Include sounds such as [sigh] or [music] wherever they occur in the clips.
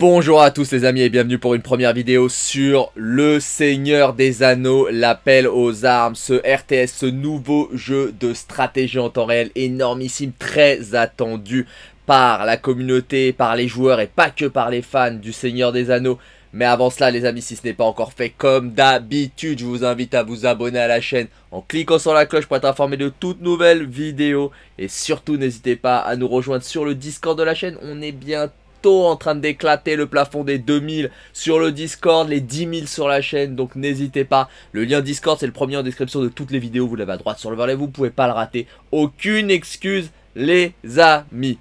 Bonjour à tous les amis et bienvenue pour une première vidéo sur Le Seigneur des Anneaux, l'appel aux armes, ce RTS, ce nouveau jeu de stratégie en temps réel énormissime, très attendu par la communauté, par les joueurs et pas que par les fans du Seigneur des Anneaux. Mais avant cela les amis, si ce n'est pas encore fait comme d'habitude, je vous invite à vous abonner à la chaîne en cliquant sur la cloche pour être informé de toutes nouvelles vidéos. Et surtout n'hésitez pas à nous rejoindre sur le Discord de la chaîne, on est bientôt en train d'éclater le plafond des 2000 sur le Discord, les 10 000 sur la chaîne, donc n'hésitez pas. Le lien Discord, c'est le premier en description de toutes les vidéos, vous l'avez à droite sur le volet, vous pouvez pas le rater. Aucune excuse, les amis.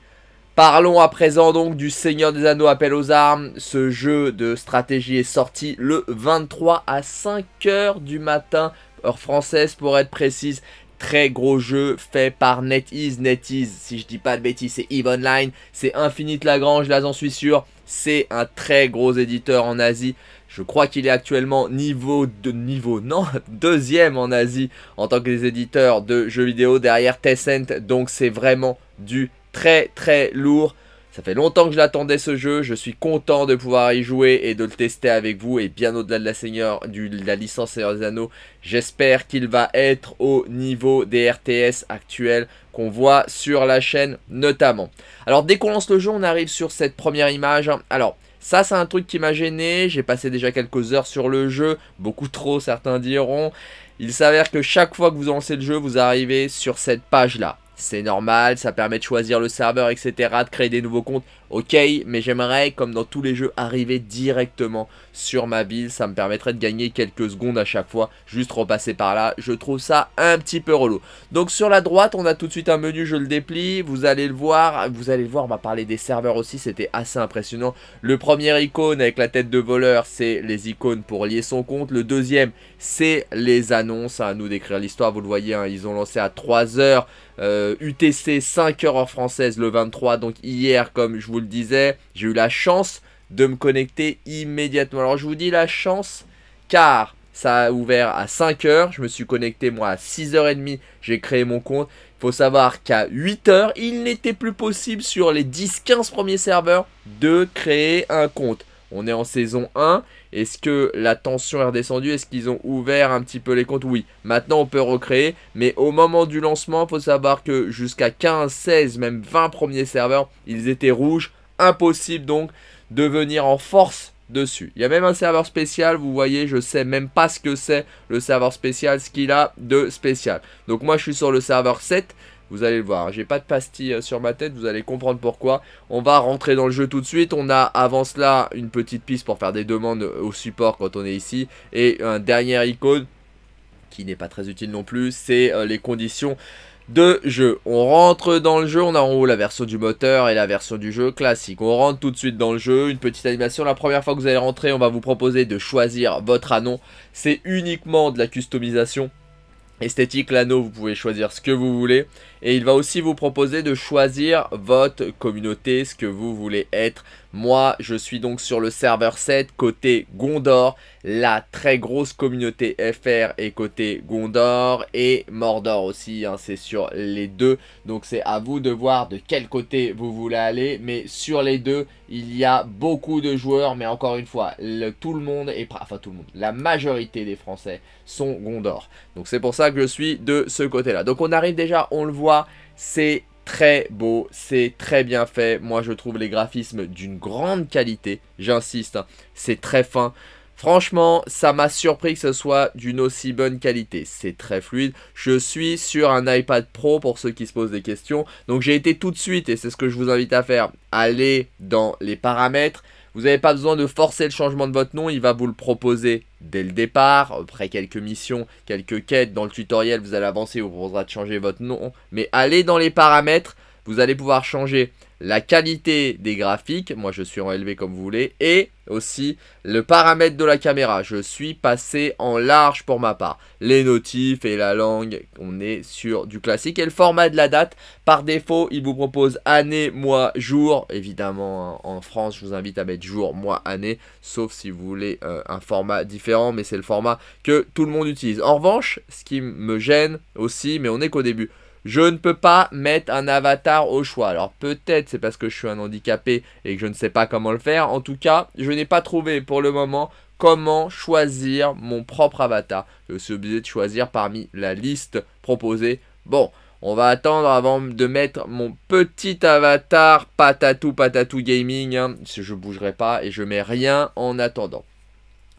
Parlons à présent donc du Seigneur des Anneaux Appel aux Armes. Ce jeu de stratégie est sorti le 23 à 5h du matin, heure française pour être précise très gros jeu fait par NetEase. NetEase, si je dis pas de bêtises, c'est EVE Online, c'est Infinite Lagrange, là j'en suis sûr. C'est un très gros éditeur en Asie. Je crois qu'il est actuellement niveau de niveau, non, [laughs] deuxième en Asie en tant que les éditeurs de jeux vidéo derrière Tencent. Donc c'est vraiment du très très lourd. Ça fait longtemps que je l'attendais ce jeu, je suis content de pouvoir y jouer et de le tester avec vous et bien au-delà de la seigneur, du, la licence Seigneur des Anneaux, j'espère qu'il va être au niveau des RTS actuels qu'on voit sur la chaîne notamment. Alors dès qu'on lance le jeu, on arrive sur cette première image. Alors ça, c'est un truc qui m'a gêné. J'ai passé déjà quelques heures sur le jeu, beaucoup trop, certains diront. Il s'avère que chaque fois que vous lancez le jeu, vous arrivez sur cette page-là c'est normal, ça permet de choisir le serveur, etc., de créer des nouveaux comptes, ok, mais j'aimerais, comme dans tous les jeux, arriver directement sur ma ville, ça me permettrait de gagner quelques secondes à chaque fois, juste repasser par là, je trouve ça un petit peu relou. Donc sur la droite, on a tout de suite un menu, je le déplie, vous allez le voir, vous allez le voir, on va parler des serveurs aussi, c'était assez impressionnant. Le premier icône avec la tête de voleur, c'est les icônes pour lier son compte, le deuxième, c'est les annonces, à nous d'écrire l'histoire, vous le voyez, hein, ils ont lancé à 3 heures, UTC euh, 5 heures heure française le 23. Donc hier, comme je vous le disais, j'ai eu la chance de me connecter immédiatement. Alors je vous dis la chance car ça a ouvert à 5 heures. Je me suis connecté moi à 6h30. J'ai créé mon compte. Il faut savoir qu'à 8 h il n'était plus possible sur les 10-15 premiers serveurs de créer un compte. On est en saison 1. Est-ce que la tension est redescendue Est-ce qu'ils ont ouvert un petit peu les comptes Oui. Maintenant, on peut recréer. Mais au moment du lancement, il faut savoir que jusqu'à 15, 16, même 20 premiers serveurs, ils étaient rouges. Impossible donc de venir en force dessus. Il y a même un serveur spécial, vous voyez, je sais même pas ce que c'est le serveur spécial, ce qu'il a de spécial. Donc moi je suis sur le serveur 7, vous allez le voir, j'ai pas de pastille euh, sur ma tête, vous allez comprendre pourquoi. On va rentrer dans le jeu tout de suite. On a avant cela une petite piste pour faire des demandes au support quand on est ici. Et un dernier icône qui n'est pas très utile non plus, c'est euh, les conditions de jeu. On rentre dans le jeu, on a en haut la version du moteur et la version du jeu classique. On rentre tout de suite dans le jeu, une petite animation. La première fois que vous allez rentrer, on va vous proposer de choisir votre anon. C'est uniquement de la customisation esthétique, l'anneau, vous pouvez choisir ce que vous voulez. Et il va aussi vous proposer de choisir votre communauté, ce que vous voulez être. Moi, je suis donc sur le serveur 7 côté Gondor. La très grosse communauté FR est côté Gondor et Mordor aussi. Hein, c'est sur les deux. Donc c'est à vous de voir de quel côté vous voulez aller. Mais sur les deux, il y a beaucoup de joueurs. Mais encore une fois, tout le monde est... Enfin tout le monde. La majorité des Français sont Gondor. Donc c'est pour ça que je suis de ce côté-là. Donc on arrive déjà, on le voit, c'est très beau, c'est très bien fait. Moi, je trouve les graphismes d'une grande qualité. J'insiste, hein. c'est très fin. Franchement, ça m'a surpris que ce soit d'une aussi bonne qualité. C'est très fluide. Je suis sur un iPad Pro pour ceux qui se posent des questions. Donc j'ai été tout de suite, et c'est ce que je vous invite à faire, aller dans les paramètres, vous n'avez pas besoin de forcer le changement de votre nom, il va vous le proposer dès le départ. Après quelques missions, quelques quêtes dans le tutoriel, vous allez avancer, vous proposera de changer votre nom. Mais allez dans les paramètres, vous allez pouvoir changer la qualité des graphiques. Moi, je suis en comme vous voulez. Et aussi le paramètre de la caméra. Je suis passé en large pour ma part. Les notifs et la langue, on est sur du classique. Et le format de la date, par défaut, il vous propose année, mois, jour. Évidemment, hein, en France, je vous invite à mettre jour, mois, année, sauf si vous voulez euh, un format différent, mais c'est le format que tout le monde utilise. En revanche, ce qui me gêne aussi, mais on n'est qu'au début je ne peux pas mettre un avatar au choix. Alors peut-être c'est parce que je suis un handicapé et que je ne sais pas comment le faire. En tout cas, je n'ai pas trouvé pour le moment comment choisir mon propre avatar. Je suis obligé de choisir parmi la liste proposée. Bon, on va attendre avant de mettre mon petit avatar patatou patatou gaming. Je hein. Je bougerai pas et je mets rien en attendant.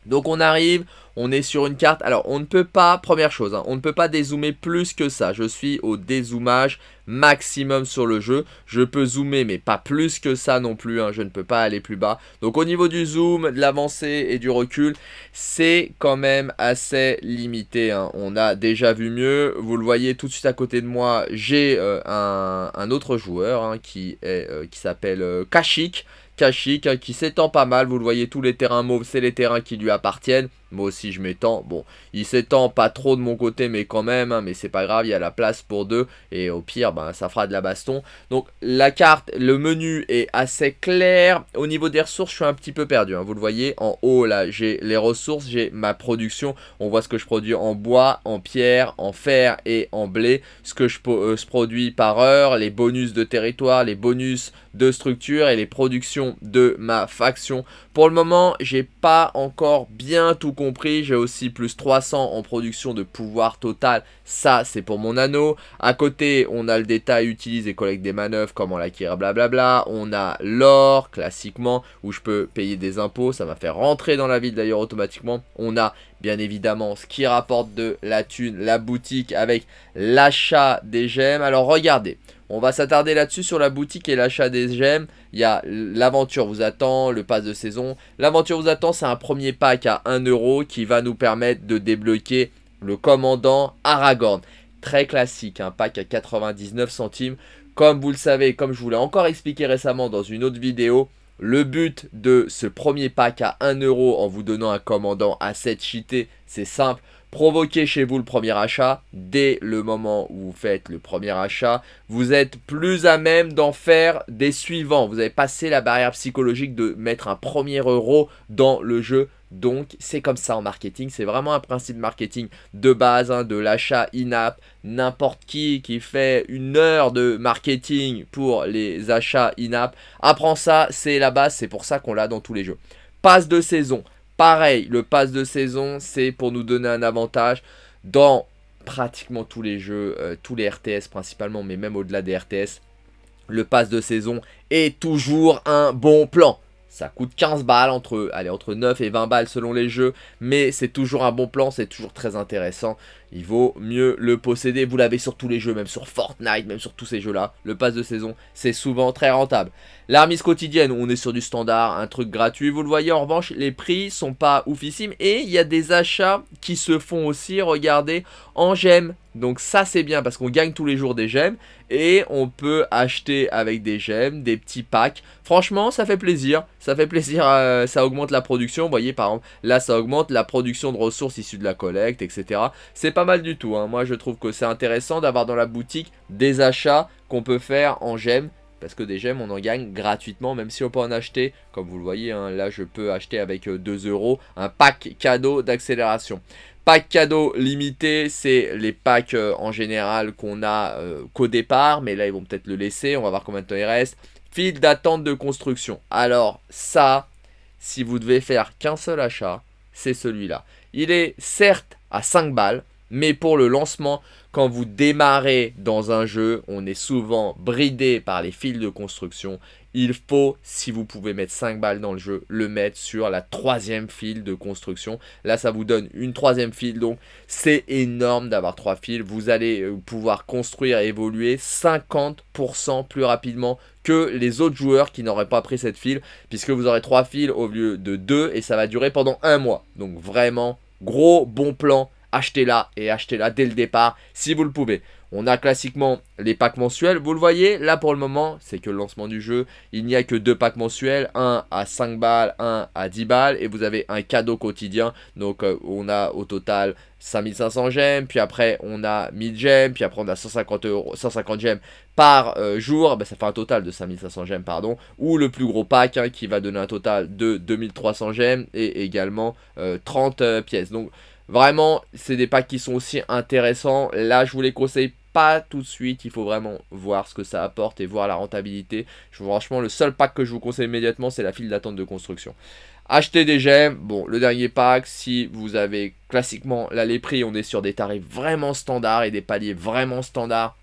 Donc on arrive, on est sur une carte. Alors on ne peut pas, première chose, hein, on ne peut pas dézoomer plus que ça. Je suis au dézoomage maximum sur le jeu. Je peux zoomer mais pas plus que ça non plus. Hein. je ne peux pas aller plus bas. Donc au niveau du zoom, de l'avancée et du recul, c'est quand même assez limité. Hein. On a déjà vu mieux. Vous le voyez tout de suite à côté de moi, j'ai euh, un, autre joueur euh, qui s'appelle euh, Kashik Kashik hein, qui s'étend pas mal, vous le voyez, tous les terrains mauves, c'est les terrains qui lui appartiennent. Moi aussi, je m'étends. Bon, il s'étend pas trop de mon côté, mais quand même. Hein, mais c'est pas grave, il y a la place pour deux. Et au pire, ben, ça fera de la baston. Donc, la carte, le menu est assez clair. Au niveau des ressources, je suis un petit peu perdu. Hein. Vous le voyez, en haut, là, j'ai les ressources. J'ai ma production. On voit ce que je produis en bois, en pierre, en fer et en blé. Ce que je se euh, produis par heure, les bonus de territoire, les bonus de structure et les productions de ma faction. Pour le moment, j'ai pas encore bien tout compris. J'ai aussi plus 300 en production de pouvoir total. Ça, c'est pour mon anneau. À côté, on a le détail utilise et collecte des manœuvres, comment l'acquérir, blablabla. On a l'or, classiquement, où je peux payer des impôts. Ça va faire rentrer dans la ville d'ailleurs automatiquement. On a bien évidemment ce qui rapporte de la thune, la boutique avec l'achat des gemmes. Alors regardez, on va s'attarder là-dessus sur la boutique et l'achat des gemmes. Il y a l'aventure vous attend, le pass de saison. L'aventure vous attend, c'est un premier pack à 1€ qui va nous permettre de débloquer le commandant Aragorn. Très classique, un pack à 99 centimes. Comme vous le savez, comme je vous l'ai encore expliqué récemment dans une autre vidéo, le but de ce premier pack à 1€ en vous donnant un commandant à 7 cheatés, c'est simple provoquez chez vous le premier achat. Dès le moment où vous faites le premier achat, vous êtes plus à même d'en faire des suivants. Vous avez passé la barrière psychologique de mettre un premier euro dans le jeu donc c'est comme ça en marketing, c'est vraiment un principe marketing de base, hein, de l'achat in-app. N'importe qui qui fait une heure de marketing pour les achats in-app apprend ça, c'est la base, c'est pour ça qu'on l'a dans tous les jeux. Passe de saison, Pareil, le pass de saison, c'est pour nous donner un avantage dans pratiquement tous les jeux, euh, tous les RTS principalement, mais même au-delà des RTS. Le pass de saison est toujours un bon plan. Ça coûte 15 balles, entre, allez, entre 9 et 20 balles selon les jeux, mais c'est toujours un bon plan, c'est toujours très intéressant il vaut mieux le posséder. Vous l'avez sur tous les jeux, même sur Fortnite, même sur tous ces jeux-là. Le pass de saison, c'est souvent très rentable. L'armise quotidienne, on est sur du standard, un truc gratuit. Vous le voyez, en revanche, les prix sont pas oufissimes. Et il y a des achats qui se font aussi, regardez, en gemmes. Donc ça c'est bien parce qu'on gagne tous les jours des gemmes et on peut acheter avec des gemmes des petits packs. Franchement ça fait plaisir, ça fait plaisir, euh, ça augmente la production. Vous voyez par exemple là ça augmente la production de ressources issues de la collecte etc. C'est pas mal du tout. Hein. Moi, je trouve que c'est intéressant d'avoir dans la boutique des achats qu'on peut faire en gemmes. Parce que des gemmes, on en gagne gratuitement, même si on peut en acheter. Comme vous le voyez, hein, là, je peux acheter avec 2 euh, euros un pack cadeau d'accélération pack cadeau limité, c'est les packs euh, en général qu'on a euh, qu'au départ, mais là ils vont peut-être le laisser, on va voir combien de temps il reste. File d'attente de construction. Alors ça, si vous devez faire qu'un seul achat, c'est celui-là. Il est certes à 5 balles, mais pour le lancement, quand vous démarrez dans un jeu, on est souvent bridé par les fils de construction. Il faut, si vous pouvez mettre 5 balles dans le jeu, le mettre sur la troisième file de construction. Là, ça vous donne une troisième file, donc c'est énorme d'avoir 3 fils. Vous allez euh, pouvoir construire et évoluer 50% plus rapidement que les autres joueurs qui n'auraient pas pris cette file, puisque vous aurez 3 fils au lieu de 2 et ça va durer pendant un mois. Donc vraiment, gros bon plan achetez-la et achetez-la dès le départ si vous le pouvez. On a classiquement les packs mensuels, vous le voyez, là pour le moment, c'est que le lancement du jeu, il n'y a que deux packs mensuels, un à 5 balles, un à 10 balles, et vous avez un cadeau quotidien, donc euh, on a au total 5500 gemmes, puis après on a 1000 gemmes, puis après on a 150, gemmes par euh, jour, bah, ça fait un total de 5500 gemmes, pardon, ou le plus gros pack hein, qui va donner un total de 2300 gemmes et également 30 euh, pièces. Donc Vraiment, c'est des packs qui sont aussi intéressants. Là, je vous les conseille pas tout de suite. Il faut vraiment voir ce que ça apporte et voir la rentabilité. Je, franchement, le seul pack que je vous conseille immédiatement, c'est la file d'attente de construction. Acheter des gemmes, bon, le dernier pack, si vous avez classiquement, là les prix, on est sur des tarifs vraiment standards et des paliers vraiment standards.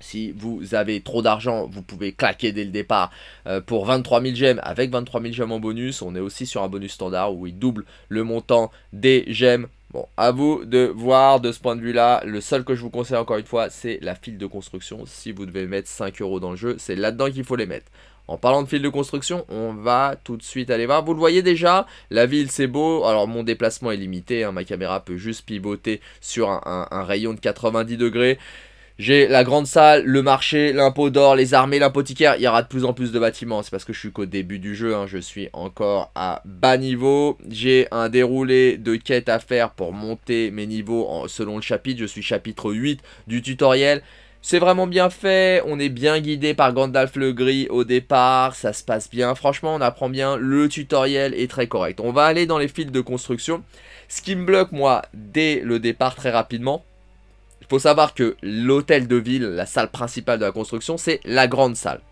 Si vous avez trop d'argent, vous pouvez claquer dès le départ euh, pour 23 000 gemmes. Avec 23 000 gemmes en bonus, on est aussi sur un bonus standard où il double le montant des gemmes Bon, à vous de voir de ce point de vue-là. Le seul que je vous conseille encore une fois, c'est la file de construction. Si vous devez mettre 5 euros dans le jeu, c'est là-dedans qu'il faut les mettre. En parlant de file de construction, on va tout de suite aller voir. Vous le voyez déjà, la ville c'est beau. Alors mon déplacement est limité, hein. ma caméra peut juste pivoter sur un, un rayon de 90 degrés. J'ai la grande salle, le marché, l'impôt d'or, les armées, l'apothicaire. Il y aura de plus en plus de bâtiments. C'est parce que je suis qu'au début du jeu. Hein. Je suis encore à bas niveau. J'ai un déroulé de quêtes à faire pour monter mes niveaux selon le chapitre. Je suis chapitre 8 du tutoriel. C'est vraiment bien fait, on est bien guidé par Gandalf le Gris au départ, ça se passe bien, franchement on apprend bien, le tutoriel est très correct. On va aller dans les fils de construction. Ce qui me bloque moi dès le départ très rapidement, il faut savoir que l'hôtel de ville, la salle principale de la construction, c'est la grande salle.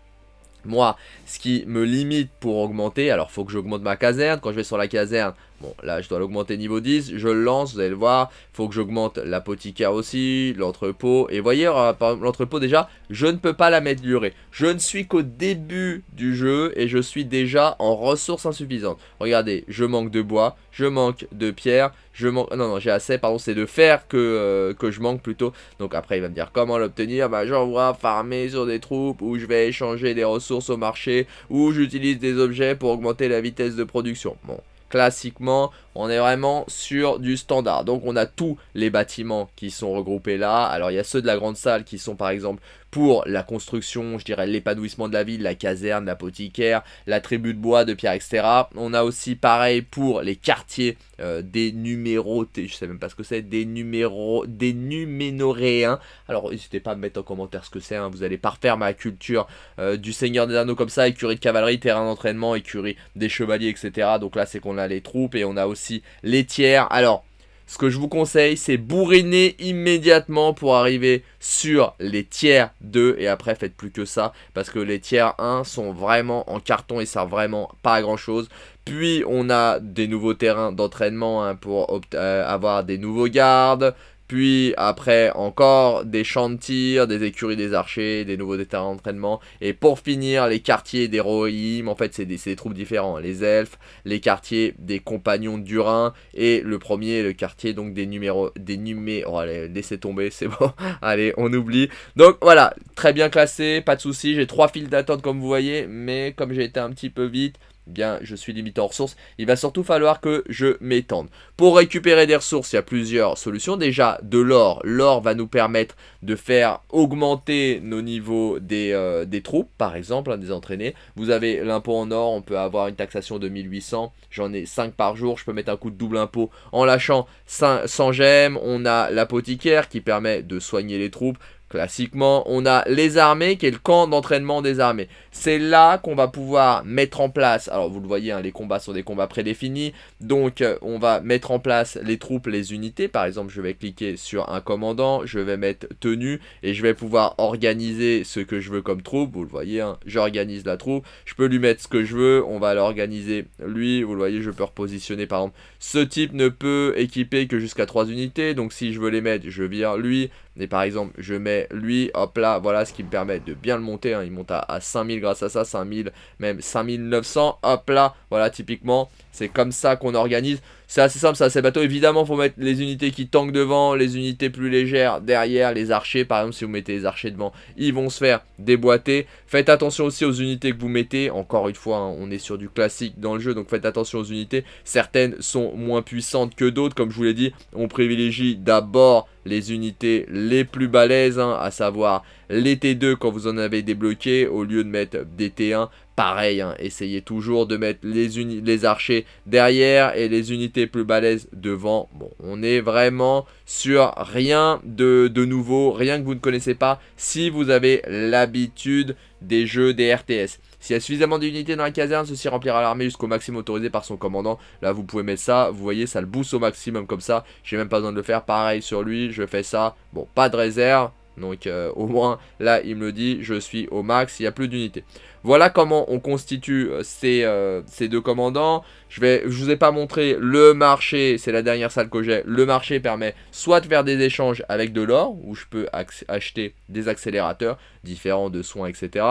Moi, ce qui me limite pour augmenter, alors faut que j'augmente ma caserne. Quand je vais sur la caserne, Bon, là, je dois l'augmenter niveau 10. Je le lance, vous allez le voir. faut que j'augmente l'apothicaire aussi, l'entrepôt. Et voyez, euh, l'entrepôt, déjà, je ne peux pas la mettre durée. Je ne suis qu'au début du jeu et je suis déjà en ressources insuffisantes. Regardez, je manque de bois, je manque de pierre, je manque... Non, non, j'ai assez, pardon, c'est de fer que, euh, que je manque plutôt. Donc après, il va me dire comment l'obtenir. Bah, j'envoie farmer sur des troupes ou je vais échanger des ressources au marché ou j'utilise des objets pour augmenter la vitesse de production. Bon, classiquement, on est vraiment sur du standard. Donc on a tous les bâtiments qui sont regroupés là. Alors il y a ceux de la grande salle qui sont par exemple pour la construction, je dirais l'épanouissement de la ville, la caserne, l'apothicaire, la tribu de bois, de pierre, etc. On a aussi pareil pour les quartiers euh, des numérotés, je sais même pas ce que c'est, des numéros, des numénoréens. Alors n'hésitez pas à me mettre en commentaire ce que c'est, hein. vous allez parfaire ma culture euh, du Seigneur des Anneaux comme ça, écurie de cavalerie, terrain d'entraînement, écurie des chevaliers, etc. Donc là c'est qu'on a les troupes et on a aussi les tiers. Alors ce que je vous conseille, c'est bourriner immédiatement pour arriver sur les tiers 2 et après faites plus que ça parce que les tiers 1 sont vraiment en carton et servent vraiment pas à grand chose. Puis on a des nouveaux terrains d'entraînement hein, pour euh, avoir des nouveaux gardes, puis après encore des chantiers, des écuries des archers, des nouveaux terrains d'entraînement. Et pour finir, les quartiers des Rohim, en fait c'est des, troupes différents. Les elfes, les quartiers des compagnons du Rhin et le premier, le quartier donc des numéros... Des numéros oh, allez, laissez tomber, c'est bon. [laughs] allez, on oublie. Donc voilà, très bien classé, pas de soucis. J'ai trois files d'attente comme vous voyez, mais comme j'ai été un petit peu vite bien je suis limité en ressources, il va surtout falloir que je m'étende. Pour récupérer des ressources, il y a plusieurs solutions. Déjà, de l'or. L'or va nous permettre de faire augmenter nos niveaux des, euh, des troupes, par exemple, hein, des entraînés. Vous avez l'impôt en or, on peut avoir une taxation de 1800. J'en ai 5 par jour. Je peux mettre un coup de double impôt en lâchant 100 gemmes. On a l'apothicaire qui permet de soigner les troupes. Classiquement, on a les armées qui est le camp d'entraînement des armées. C'est là qu'on va pouvoir mettre en place, alors vous le voyez, hein, les combats sont des combats prédéfinis, donc euh, on va mettre en place les troupes, les unités. Par exemple, je vais cliquer sur un commandant, je vais mettre tenue et je vais pouvoir organiser ce que je veux comme troupe. Vous le voyez, hein, j'organise la troupe, je peux lui mettre ce que je veux, on va l'organiser lui. Vous le voyez, je peux repositionner par exemple, ce type ne peut équiper que jusqu'à 3 unités, donc si je veux les mettre, je vire lui. Et par exemple, je mets lui, hop là, voilà ce qui me permet de bien le monter. Hein. Il monte à, 5000 grâce à ça, 5000, même 5900, hop là, voilà typiquement. C'est comme ça qu'on organise. C'est assez simple, c'est assez bateau. Évidemment, faut mettre les unités qui tankent devant, les unités plus légères derrière, les archers. Par exemple, si vous mettez les archers devant, ils vont se faire déboîter. Faites attention aussi aux unités que vous mettez. Encore une fois, hein, on est sur du classique dans le jeu, donc faites attention aux unités. Certaines sont moins puissantes que d'autres. Comme je vous l'ai dit, on privilégie d'abord les unités les plus balaises, hein, à savoir les T2 quand vous en avez débloqué, au lieu de mettre des T1, pareil, hein, essayez toujours de mettre les, archers derrière et les unités plus balaises devant. Bon, on est vraiment sur rien de, de nouveau, rien que vous ne connaissez pas si vous avez l'habitude des jeux des RTS. S'il y a suffisamment d'unités dans la caserne, ceci remplira l'armée jusqu'au maximum autorisé par son commandant. Là, vous pouvez mettre ça. Vous voyez, ça le booste au maximum comme ça. J'ai même pas besoin de le faire. Pareil sur lui, je fais ça. Bon, pas de réserve. Donc euh, au moins là il me le dit je suis au max, il n'y a plus d'unités. Voilà comment on constitue euh, euh, ces, deux commandants. Je ne je vous ai pas montré le marché, c'est la dernière salle que j'ai. Le marché permet soit de faire des échanges avec de l'or, où je peux acheter des accélérateurs différents de soins, etc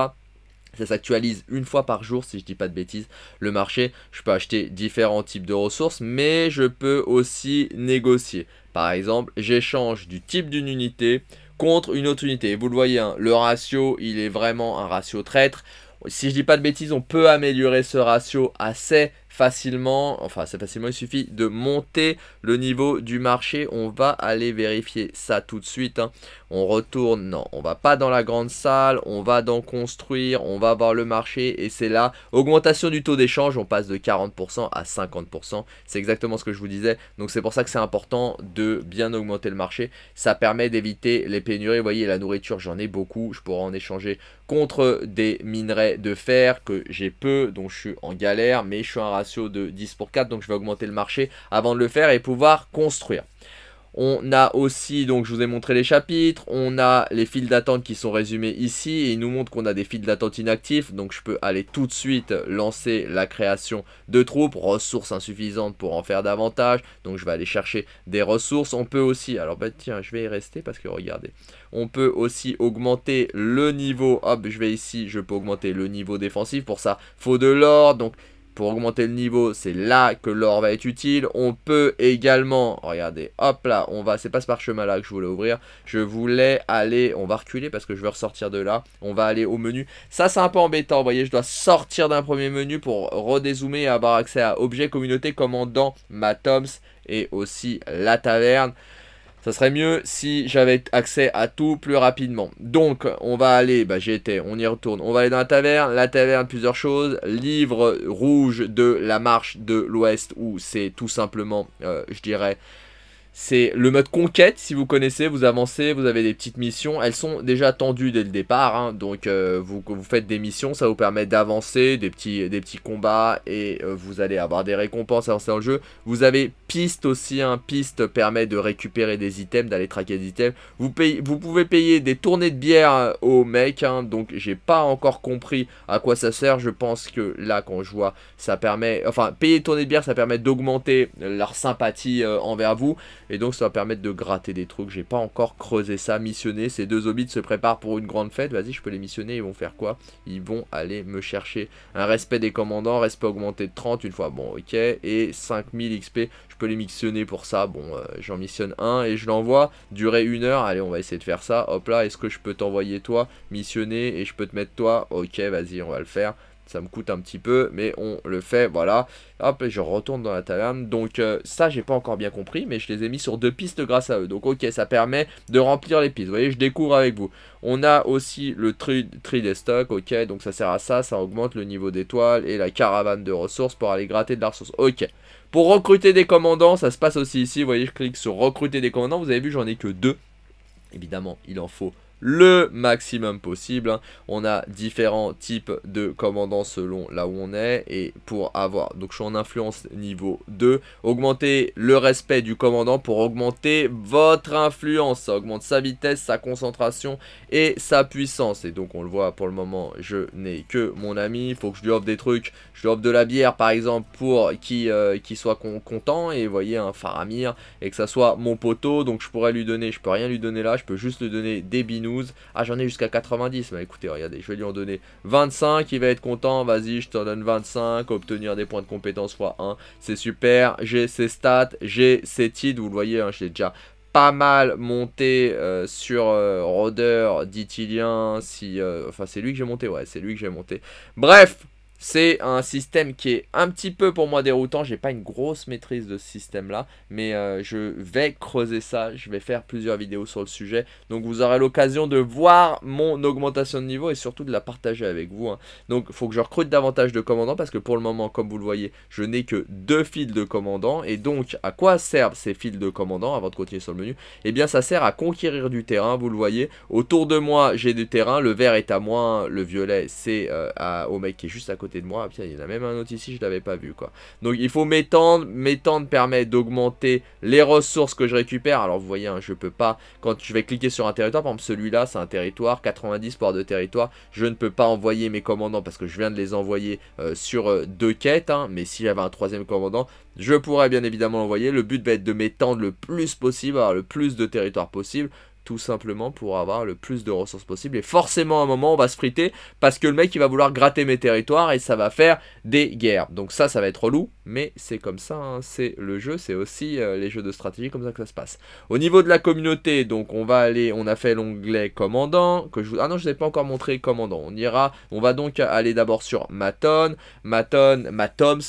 ça s'actualise une fois par jour si je dis pas de bêtises. Le marché, je peux acheter différents types de ressources, mais je peux aussi négocier. Par exemple, j'échange du type d'une unité contre une autre unité. Vous le voyez, hein, le ratio, il est vraiment un ratio traître. Si je dis pas de bêtises, on peut améliorer ce ratio assez facilement, enfin c'est facilement, il suffit de monter le niveau du marché. On va aller vérifier ça tout de suite. Hein. On retourne, non, on va pas dans la grande salle, on va dans construire, on va voir le marché et c'est là. Augmentation du taux d'échange, on passe de 40% à 50%. C'est exactement ce que je vous disais. Donc c'est pour ça que c'est important de bien augmenter le marché. Ça permet d'éviter les pénuries. Vous voyez, la nourriture, j'en ai beaucoup. Je pourrais en échanger contre des minerais de fer que j'ai peu, donc je suis en galère, mais je suis un ratio de 10 pour 4, donc je vais augmenter le marché avant de le faire et pouvoir construire. On a aussi, donc je vous ai montré les chapitres, on a les files d'attente qui sont résumés ici et il nous montre qu'on a des files d'attente inactifs, donc je peux aller tout de suite lancer la création de troupes, ressources insuffisantes pour en faire davantage, donc je vais aller chercher des ressources, on peut aussi, alors bah tiens je vais y rester parce que regardez, on peut aussi augmenter le niveau, hop je vais ici, je peux augmenter le niveau défensif, pour ça faut de l'or, donc pour augmenter le niveau, c'est là que l'or va être utile. On peut également, regardez, hop là, on va, c'est pas ce parchemin là que je voulais ouvrir. Je voulais aller, on va reculer parce que je veux ressortir de là. On va aller au menu. Ça c'est un peu embêtant, vous voyez, je dois sortir d'un premier menu pour redézoomer et avoir accès à objets, communauté, commandant, matoms et aussi la taverne. Ça serait mieux si j'avais accès à tout plus rapidement. Donc, on va aller, bah j'y on y retourne. On va aller dans la taverne, la taverne, plusieurs choses. Livre rouge de la marche de l'ouest, ou c'est tout simplement, euh, je dirais, c'est le mode conquête, si vous connaissez, vous avancez, vous avez des petites missions. Elles sont déjà tendues dès le départ, hein. donc euh, vous, faites des missions, ça vous permet d'avancer, des petits, des petits combats, et euh, vous allez avoir des récompenses avancées dans le jeu. Vous avez piste aussi. un hein. Piste permet de récupérer des items, d'aller traquer des items. Vous, payez vous, pouvez payer des tournées de bière aux mecs hein. Donc j'ai pas encore compris à quoi ça sert. Je pense que là quand je vois ça permet... Enfin payer tournée tournées de bière ça permet d'augmenter leur sympathie euh, envers vous. Et donc ça va permettre de gratter des trucs. J'ai pas encore creusé ça. Missionner. Ces deux hobbits se préparent pour une grande fête. Vas-y je peux les missionner. Ils vont faire quoi Ils vont aller me chercher un respect des commandants. Respect augmenté de 30 une fois. Bon ok. Et 5000 XP les missionner pour ça. Bon, euh, j'en missionne un et je l'envoie. Durer une heure. Allez, on va essayer de faire ça. Hop là, est-ce que je peux t'envoyer toi missionner et je peux te mettre toi Ok, vas-y, on va le faire. Ça me coûte un petit peu, mais on le fait, voilà. Hop, et je retourne dans la taverne. Donc euh, ça, j'ai pas encore bien compris, mais je les ai mis sur deux pistes grâce à eux. Donc ok, ça permet de remplir les pistes. Vous voyez, je découvre avec vous. On a aussi le tri, tri des stocks, ok. Donc ça sert à ça, ça augmente le niveau d'étoiles et la caravane de ressources pour aller gratter de la ressource. Ok, pour recruter des commandants, ça se passe aussi ici. Vous voyez, je clique sur recruter des commandants. Vous avez vu, j'en ai que deux. Évidemment, il en faut le maximum possible. Hein. On a différents types de commandants selon là où on est et pour avoir, donc je suis en influence niveau 2, augmenter le respect du commandant pour augmenter votre influence. Ça augmente sa vitesse, sa concentration et sa puissance. Et donc on le voit pour le moment, je n'ai que mon ami, il faut que je lui offre des trucs, je lui offre de la bière par exemple pour qu'il euh, soit content et vous voyez un Faramir et que ça soit mon poteau, donc je pourrais lui donner, je peux rien lui donner là, je peux juste lui donner des binous ah, j'en ai jusqu'à 90. mais écoutez, regardez, je vais lui en donner 25. Il va être content. Vas-y, je t'en donne 25. Obtenir des points de compétence x1. C'est super. J'ai ses stats. J'ai ses titres. Vous le voyez, hein, j'ai déjà pas mal monté euh, sur euh, Roder, Ditilien, si, euh, enfin c'est lui que j'ai monté, ouais, c'est lui que j'ai monté. Bref, c'est un système qui est un petit peu pour moi déroutant. J'ai pas une grosse maîtrise de ce système là, mais euh, je vais creuser ça. Je vais faire plusieurs vidéos sur le sujet. Donc vous aurez l'occasion de voir mon augmentation de niveau et surtout de la partager avec vous. Hein. Donc il faut que je recrute davantage de commandants parce que pour le moment, comme vous le voyez, je n'ai que deux fils de commandants. Et donc à quoi servent ces fils de commandants avant de continuer sur le menu Eh bien ça sert à conquérir du terrain, vous le voyez. Autour de moi, j'ai du terrain. Le vert est à moi, le violet c'est euh, au mec qui est juste à côté de moi. il y en a même un autre ici, je l'avais pas vu quoi. Donc il faut m'étendre. M'étendre permet d'augmenter les ressources que je récupère. Alors vous voyez, hein, je peux pas, quand je vais cliquer sur un territoire, par exemple celui-là, c'est un territoire, 90 pour de territoire. Je ne peux pas envoyer mes commandants parce que je viens de les envoyer euh, sur euh, deux quêtes. Hein. mais si j'avais un troisième commandant, je pourrais bien évidemment l'envoyer. Le but va être de m'étendre le plus possible, avoir le plus de territoire possible tout simplement pour avoir le plus de ressources possible. Et forcément, à un moment, on va se friter parce que le mec, il va vouloir gratter mes territoires et ça va faire des guerres. Donc ça, ça va être relou, mais c'est comme ça, hein. c'est le jeu, c'est aussi euh, les jeux de stratégie comme ça que ça se passe. Au niveau de la communauté, donc on va aller, on a fait l'onglet commandant, que je Ah non, je ne vous ai pas encore montré commandant. On ira, on va donc aller d'abord sur Maton, Maton, Matoms,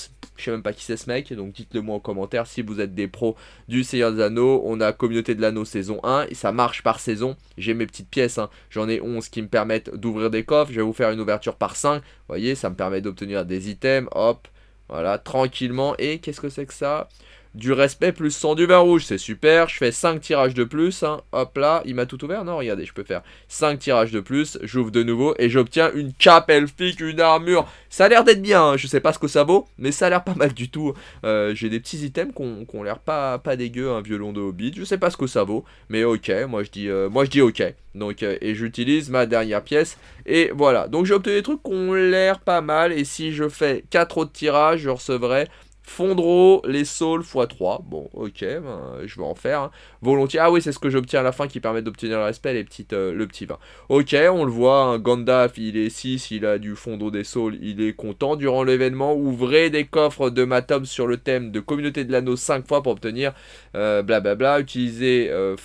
je sais même pas qui c'est ce mec, donc dites-le moi en commentaire si vous êtes des pros du Seigneur des Anneaux. On a Communauté de l'Anneau saison 1, et ça marche par saison. J'ai mes petites pièces, hein. j'en ai 11 qui me permettent d'ouvrir des coffres. Je vais vous faire une ouverture par 5, vous voyez, ça me permet d'obtenir des items, hop, voilà, tranquillement. Et qu'est-ce que c'est que ça du respect plus 100 du vin rouge, c'est super. Je fais 5 tirages de plus. Hein. Hop là, il m'a tout ouvert. Non, regardez, je peux faire 5 tirages de plus. J'ouvre de nouveau et j'obtiens une cape elfique, une armure. Ça a l'air d'être bien. Hein. Je sais pas ce que ça vaut, mais ça a l'air pas mal du tout. Hein. Euh, j'ai des petits items qui ont, l'air pas, pas dégueu. Un violon de hobbit. Je sais pas ce que ça vaut, mais ok. Moi, je dis, euh, moi, je dis ok. Donc, euh, et j'utilise ma dernière pièce. Et voilà. Donc, j'ai obtenu des trucs qui ont l'air pas mal. Et si je fais 4 autres tirages, je recevrai Fondro, les saules x3. Bon, ok, ben, je vais en faire. Hein. Volontiers. Ah oui, c'est ce que j'obtiens à la fin qui permet d'obtenir le respect, les petites, euh, le petit vin. Ok, on le voit, Gandalf, il est 6, il a du Fondro des saules, il est content. Durant l'événement, ouvrez des coffres de Matom sur le thème de Communauté de l'Anneau 5 fois pour obtenir blablabla. Euh, bla bla. Utilisez euh,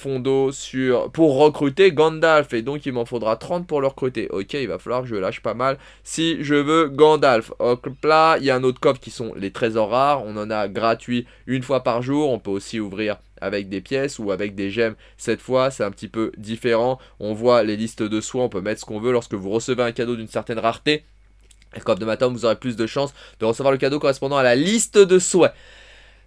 sur... pour recruter Gandalf. Et donc, il m'en faudra 30 pour le recruter. Ok, il va falloir que je lâche pas mal si je veux Gandalf. Hop là, il y a un autre coffre qui sont les trésors rares on en a gratuit une fois par jour, on peut aussi ouvrir avec des pièces ou avec des gemmes. Cette fois, c'est un petit peu différent. On voit les listes de soins, on peut mettre ce qu'on veut lorsque vous recevez un cadeau d'une certaine rareté. Comme de matin, vous aurez plus de chances de recevoir le cadeau correspondant à la liste de souhaits.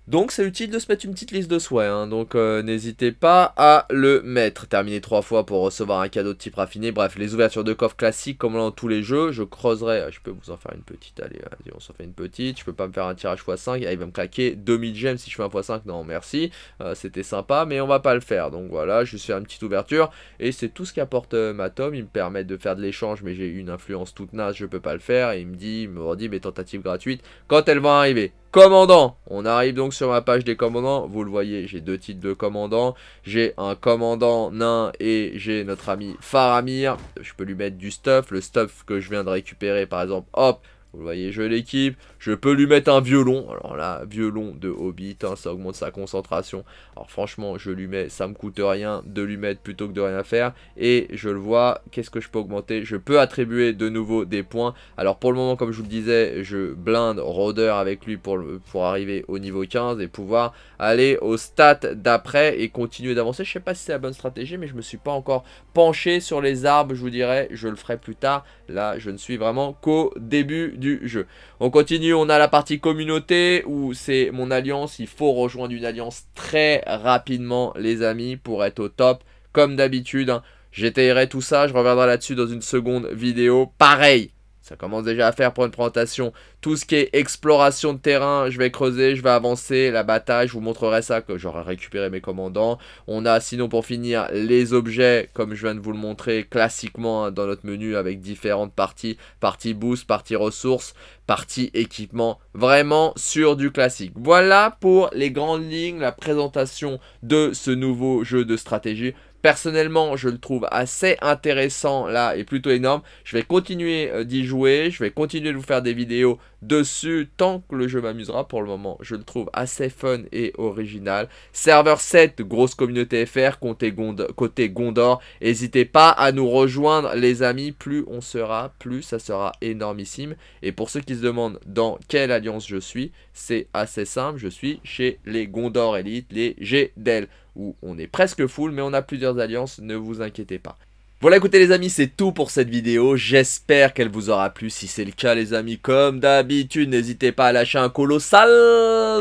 Donc c'est utile de se mettre une petite liste de souhaits, hein. donc euh, n'hésitez pas à le mettre. Terminer trois fois pour recevoir un cadeau de type raffiné. Bref, les ouvertures de coffre classiques comme dans tous les jeux, je creuserai. Ah, je peux vous en faire une petite, allez, on s'en fait une petite. Je peux pas me faire un tirage x5, ah, il va me claquer 2000 gemmes si je fais un x5, non merci. Euh, c'était sympa, mais on va pas le faire. Donc voilà, je fais une petite ouverture et c'est tout ce qu'apporte euh, ma tome. Il me permet de faire de l'échange, mais j'ai une influence toute naze, je peux pas le faire. Et il me dit, il me redit mes tentatives gratuites quand elles vont arriver commandant. On arrive donc sur ma page des commandants. Vous le voyez, j'ai deux titres de commandant. J'ai un commandant nain et j'ai notre ami Faramir. Je peux lui mettre du stuff. Le stuff que je viens de récupérer, par exemple, hop, vous le voyez, je l'équipe. Je peux lui mettre un violon. Alors là, violon de Hobbit, hein, ça augmente sa concentration. Alors franchement, je lui mets, ça me coûte rien de lui mettre plutôt que de rien faire. Et je le vois, qu'est-ce que je peux augmenter Je peux attribuer de nouveau des points. Alors pour le moment, comme je vous le disais, je blinde Roder avec lui pour, pour arriver au niveau 15 et pouvoir aller au stade d'après et continuer d'avancer. Je sais pas si c'est la bonne stratégie, mais je me suis pas encore penché sur les arbres, je vous dirais. Je le ferai plus tard. Là, je ne suis vraiment qu'au début du jeu. On continue on a la partie communauté où c'est mon alliance. Il faut rejoindre une alliance très rapidement, les amis, pour être au top. Comme d'habitude, hein, j'étayerai tout ça. Je reviendrai là-dessus dans une seconde vidéo. Pareil, ça commence déjà à faire pour une présentation. Tout ce qui est exploration de terrain, je vais creuser, je vais avancer, la bataille, je vous montrerai ça que j'aurai récupéré mes commandants. On a sinon pour finir les objets, comme je viens de vous le montrer classiquement hein, dans notre menu avec différentes parties, partie boost, partie ressources, partie équipement, vraiment sur du classique. Voilà pour les grandes lignes, la présentation de ce nouveau jeu de stratégie. Personnellement, je le trouve assez intéressant là et plutôt énorme. Je vais continuer euh, d'y jouer, je vais continuer de vous faire des vidéos dessus tant que le jeu m'amusera. Pour le moment, je le trouve assez fun et original. Serveur 7, grosse communauté FR, côté, côté Gondor. N'hésitez pas à nous rejoindre les amis, plus on sera, plus ça sera énormissime. Et pour ceux qui se demandent dans quelle alliance je suis, c'est assez simple, je suis chez les Gondor Elite, les GDEL où on est presque full, mais on a plusieurs alliances, ne vous inquiétez pas. Voilà écoutez les amis, c'est tout pour cette vidéo, j'espère qu'elle vous aura plu, si c'est le cas les amis, comme d'habitude, n'hésitez pas à lâcher un colossal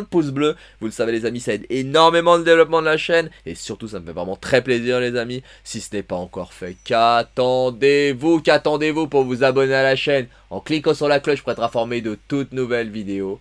pouce bleu, vous le savez les amis, ça aide énormément le développement de la chaîne, et surtout ça me fait vraiment très plaisir les amis, si ce n'est pas encore fait, qu'attendez-vous, qu'attendez-vous pour vous abonner à la chaîne, en cliquant sur la cloche pour être informé de toutes nouvelles vidéos,